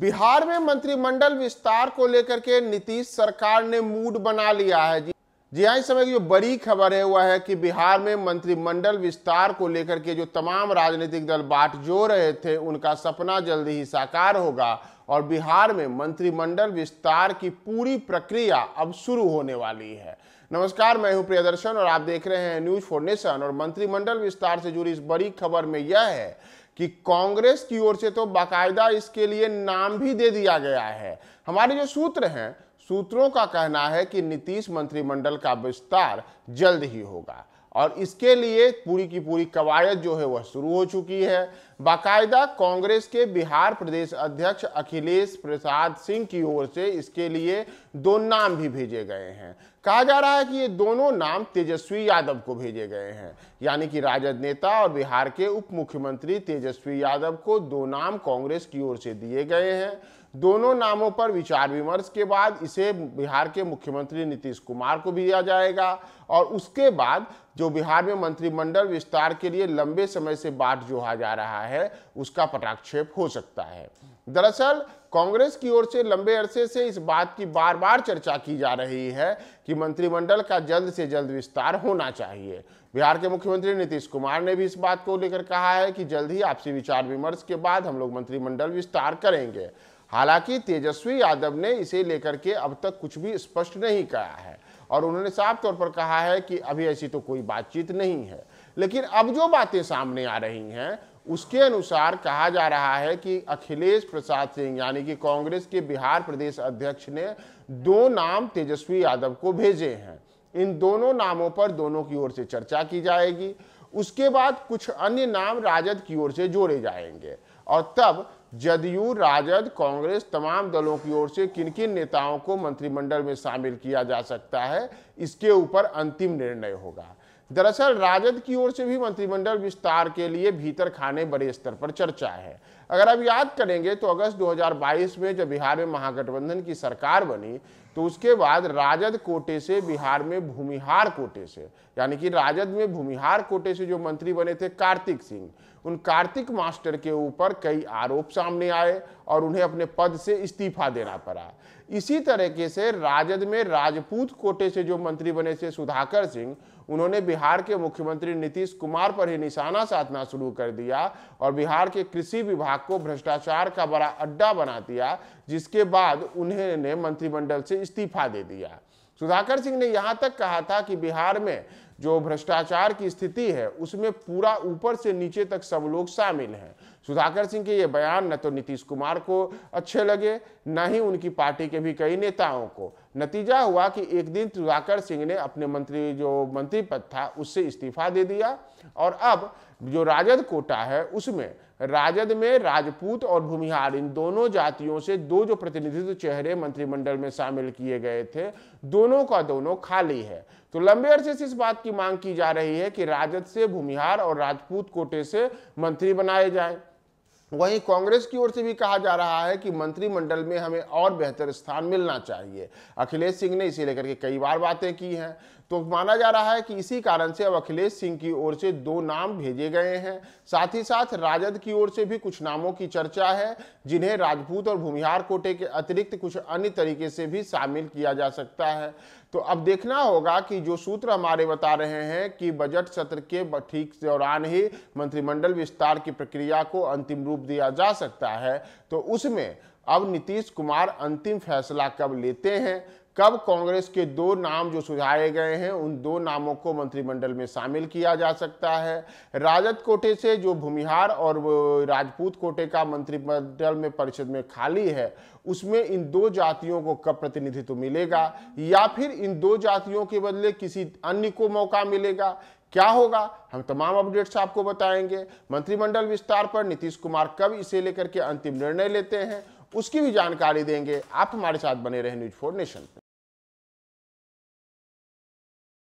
बिहार में मंत्रिमंडल विस्तार को लेकर के नीतीश सरकार ने मूड बना लिया है जी जी हाँ इस समय की जो बड़ी खबर है वह है कि बिहार में मंत्रिमंडल विस्तार को लेकर के जो तमाम राजनीतिक दल बाट जो रहे थे उनका सपना जल्दी ही साकार होगा और बिहार में मंत्रिमंडल विस्तार की पूरी प्रक्रिया अब शुरू होने वाली है नमस्कार मैं हूं प्रियदर्शन और आप देख रहे हैं न्यूज फॉर नेशन और मंत्रिमंडल विस्तार से जुड़ी इस बड़ी खबर में यह है कि कांग्रेस की ओर से तो बाकायदा इसके लिए नाम भी दे दिया गया है हमारे जो सूत्र हैं सूत्रों का कहना है कि नीतीश मंत्रिमंडल का विस्तार जल्द ही होगा और इसके लिए पूरी की पूरी कवायद जो है वह शुरू हो चुकी है बाकायदा कांग्रेस के बिहार प्रदेश अध्यक्ष अखिलेश प्रसाद सिंह की ओर से इसके लिए दो नाम भी भेजे गए हैं कहा जा रहा है कि ये दोनों नाम तेजस्वी यादव को भेजे गए हैं यानी कि राजद नेता और बिहार के उप मुख्यमंत्री तेजस्वी यादव को दो नाम कांग्रेस की ओर से दिए गए हैं दोनों नामों पर विचार विमर्श के बाद इसे बिहार के मुख्यमंत्री नीतीश कुमार को भी दिया जाएगा और उसके बाद जो बिहार में मंत्रिमंडल विस्तार के लिए लंबे समय से बाट जोहा जा रहा है रहा है उसका पटाक्षेप हो सकता है दरअसल कांग्रेस की ओर से लंबे अरसे से इस बात की बार बार चर्चा की जा रही है कि मंत्रिमंडल का जल्द से जल्द विस्तार होना चाहिए बिहार के मुख्यमंत्री नीतीश कुमार ने भी इस बात को लेकर कहा है कि जल्द ही आपसी विचार विमर्श के बाद हम लोग मंत्रिमंडल विस्तार करेंगे हालांकि तेजस्वी यादव ने इसे लेकर के अब तक कुछ भी स्पष्ट नहीं कहा है और उन्होंने साफ तौर पर कहा है कि अभी ऐसी तो कोई बातचीत नहीं है लेकिन अब जो बातें सामने आ रही हैं उसके अनुसार कहा जा रहा है कि अखिलेश प्रसाद सिंह यानी कि कांग्रेस के बिहार प्रदेश अध्यक्ष ने दो नाम तेजस्वी यादव को भेजे हैं इन दोनों नामों पर दोनों की ओर से चर्चा की जाएगी उसके बाद कुछ अन्य नाम राजद की ओर से जोड़े जाएंगे और तब जदयू राजद कांग्रेस तमाम दलों की ओर से किन किन नेताओं को मंत्रिमंडल में शामिल किया जा सकता है इसके ऊपर अंतिम निर्णय होगा दरअसल राजद की ओर से भी मंत्रिमंडल विस्तार के लिए भीतर खाने बड़े स्तर पर चर्चा है अगर आप याद करेंगे तो अगस्त 2022 में जब बिहार में महागठबंधन की सरकार बनी तो उसके बाद राजद कोटे से बिहार में भूमिहार कोटे से यानी कि राजद में भूमिहार कोटे से जो मंत्री बने थे कार्तिक सिंह उन कार्तिक मास्टर के ऊपर कई आरोप सामने आए और उन्हें अपने पद से इस्तीफा देना पड़ा इसी तरीके से राजद में राजपूत कोटे से जो मंत्री बने थे सुधाकर सिंह उन्होंने बिहार के मुख्यमंत्री नीतीश कुमार पर ही निशाना साधना शुरू कर दिया और बिहार के कृषि विभाग को भ्रष्टाचार का बड़ा अड्डा बना दिया जिसके बाद उन्होंने मंत्रिमंडल से इस्तीफा दे दिया सुधाकर सिंह ने यहाँ तक कहा था कि बिहार में जो भ्रष्टाचार की स्थिति है उसमें पूरा ऊपर से नीचे तक सब लोग शामिल हैं सुधाकर सिंह के ये बयान न तो नीतीश कुमार को अच्छे लगे न ही उनकी पार्टी के भी कई नेताओं को नतीजा हुआ कि एक दिन सुधाकर सिंह ने अपने मंत्री जो मंत्री पद था उससे इस्तीफा दे दिया और अब जो राजद कोटा है उसमें राजद में राजपूत और भूमिहार इन दोनों जातियों से दो जो प्रतिनिधित्व चेहरे मंत्रिमंडल में शामिल किए गए थे दोनों का दोनों खाली है तो लंबे अरसे से इस बात की मांग की जा रही है कि राजद से भूमिहार और राजपूत कोटे से मंत्री बनाए जाएं वहीं कांग्रेस की ओर से भी कहा जा रहा है कि मंत्रिमंडल में हमें और बेहतर स्थान मिलना चाहिए अखिलेश सिंह ने इसे लेकर के कई बार बातें की हैं तो माना जा रहा है कि इसी कारण से अब अखिलेश सिंह की ओर से दो नाम भेजे गए हैं साथ ही साथ राजद की ओर से भी कुछ नामों की चर्चा है जिन्हें राजपूत और भूमिहार कोटे के अतिरिक्त कुछ अन्य तरीके से भी शामिल किया जा सकता है तो अब देखना होगा कि जो सूत्र हमारे बता रहे हैं कि बजट सत्र के ठीक दौरान ही मंत्रिमंडल विस्तार की प्रक्रिया को अंतिम रूप दिया जा सकता है तो उसमें अब नीतीश कुमार अंतिम फैसला कब लेते हैं कब कांग्रेस के दो नाम जो सुझाए गए हैं उन दो नामों को मंत्रिमंडल में शामिल किया जा सकता है राजद कोटे से जो भूमिहार और राजपूत कोटे का मंत्रिमंडल में परिषद में खाली है उसमें इन दो जातियों को कब प्रतिनिधित्व मिलेगा या फिर इन दो जातियों के बदले किसी अन्य को मौका मिलेगा क्या होगा हम तमाम अपडेट्स आपको बताएंगे मंत्रिमंडल विस्तार पर नीतीश कुमार कब इसे लेकर के अंतिम निर्णय लेते हैं उसकी भी जानकारी देंगे आप हमारे साथ बने रहे न्यूज फोर नेशन पर